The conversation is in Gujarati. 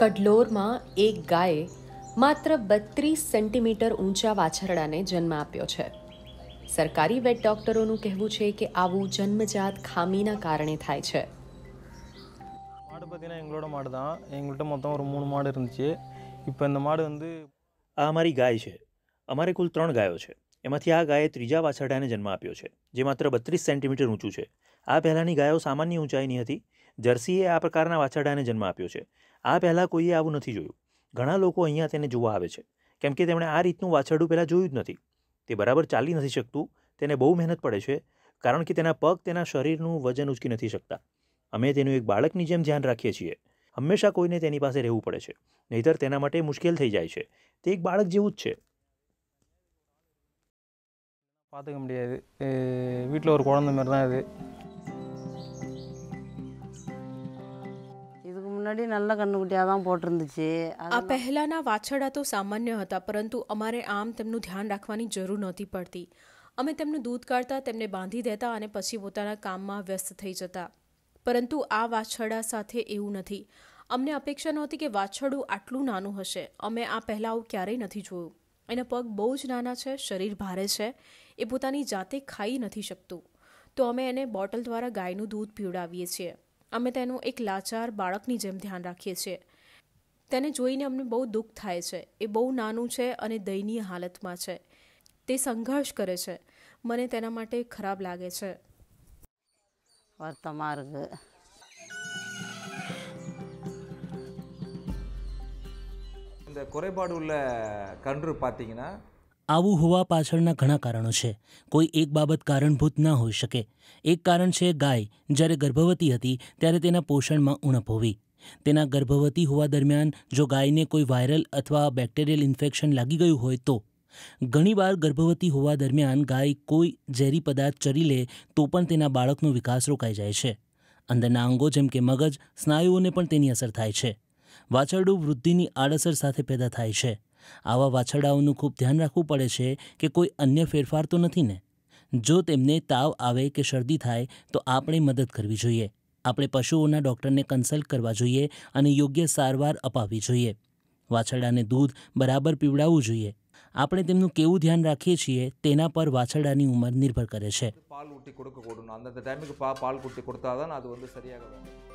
કડલોરમાં એક ગાયે માત્ર બત્રીસ સેન્ટીમીટર ઊંચા વાછરડાને જન્મ આપ્યો છે સરકારી વેટ ડોક્ટરોનું કહેવું છે કે આવું જન્મજાત ખામીના કારણે થાય છે மாடு பார்த்தீங்கன்னா எங்களோட மாடு தான் எங்கள்கிட்ட மொத்தம் ஒரு மூணு மாடு இருந்துச்சு இப்போ இந்த மாடு வந்து આ અમારી ગાય છે અમારે કુલ ત્રણ ગાયો છે એમાંથી આ ગાયે ત્રીજા વાછરડાને જન્મ આપ્યો છે જે માત્ર બત્રીસ સેન્ટીમીટર ઊંચું છે આ પહેલાંની ગાયો સામાન્ય ઊંચાઈની હતી જર્સીએ આ પ્રકારના વાછરડાને જન્મ આપ્યો છે આ પહેલાં કોઈએ આવું નથી જોયું ઘણા લોકો અહીંયા તેને જોવા આવે છે કેમ કે તેમણે આ રીતનું વાછરડું પહેલાં જોયું જ નથી તે બરાબર ચાલી નથી શકતું તેને બહુ મહેનત પડે છે કારણ કે તેના પગ તેના શરીરનું વજન ઉચકી નથી શકતા અમે તેનું એક બાળકની જેમ ધ્યાન રાખીએ છીએ હંમેશા કોઈને તેની પાસે રહેવું પડે છે નહીતર તેના માટે મુશ્કેલ થઈ જાય છે તે એક બાળક જેવું જ છે பார்த்துக்க முடியாது வீட்டில் ஒரு குழந்த மாதிரி தான் இது முன்னாடி நல்ல கண்ணுக்குட்டியாக தான் போட்டிருந்துச்சு આ પહેલાંના વાછડા તો સામાન્ય હતા પરંતુ અમારે આમ તેમનું ધ્યાન રાખવાની જરૂર નહોતી પડતી અમે તેમનું દૂધ કાઢતા તેમને બાંધી દેતા અને પછી પોતાના કામમાં વ્યસ્ત થઈ જતા પરંતુ આ વાછડા સાથે એવું નથી અમને અપેક્ષા નહોતી કે વાછડું આટલું નાનું હશે અમે આ પહેલાં આવું ક્યારેય નથી જોયું એના પગ બહુ જ નાના છે શરીર ભારે છે એ પોતાની જાતે ખાઈ નથી શકતું તો અમે એને બોટલ દ્વારા ગાયનું દૂધ પીવડાવીએ છીએ અમે તેનું એક લાચાર બાળકની જેમ ધ્યાન રાખીએ છીએ તેને જોઈને અમને બહુ દુઃખ થાય છે એ બહુ નાનું છે અને દયનીય હાલતમાં છે તે સંઘર્ષ કરે છે મને તેના માટે ખરાબ લાગે છે વર્તમાર્ગ இந்த குறைபாடு உள்ள கன்று பார்த்தீங்கன்னா આવું હોવા પાછળના ઘણા કારણો છે કોઈ એક બાબત કારણભૂત ના હોઈ શકે એક કારણ છે ગાય જ્યારે ગર્ભવતી હતી ત્યારે તેના પોષણમાં ઉણપ હોવી તેના ગર્ભવતી હોવા દરમિયાન જો ગાયને કોઈ વાયરલ અથવા બેક્ટેરિયલ ઇન્ફેક્શન લાગી ગયું હોય તો ઘણીવાર ગર્ભવતી હોવા દરમિયાન ગાય કોઈ ઝેરી પદાર્થ ચરી લે તો પણ તેના બાળકનો વિકાસ રોકાઈ જાય છે અંદરના અંગો જેમ કે મગજ સ્નાયુઓને પણ તેની અસર થાય છે વાછરડું વૃદ્ધિની આડઅસર સાથે પેદા થાય છે આવા વાછરડાઓનું ખૂબ ધ્યાન રાખવું પડે છે કે કોઈ અન્ય ફેરફાર તો નથી ને જો તેમને તાવ આવે કે શરદી થાય તો આપણે મદદ કરવી જોઈએ આપણે પશુઓના ડૉક્ટરને કન્સલ્ટ કરવા જોઈએ અને યોગ્ય સારવાર અપાવવી જોઈએ વાછરડાને દૂધ બરાબર પીવડાવવું જોઈએ આપણે તેમનું કેવું ધ્યાન રાખીએ છીએ તેના પર વાછરડાની ઉંમર નિર્ભર કરે છે પાલ ஊட்டி கொடுக்கக்கூடும் அந்தந்த டைமுக்கு பா பால் குட்டி கொடுத்தாதான் அது வந்து சரியாக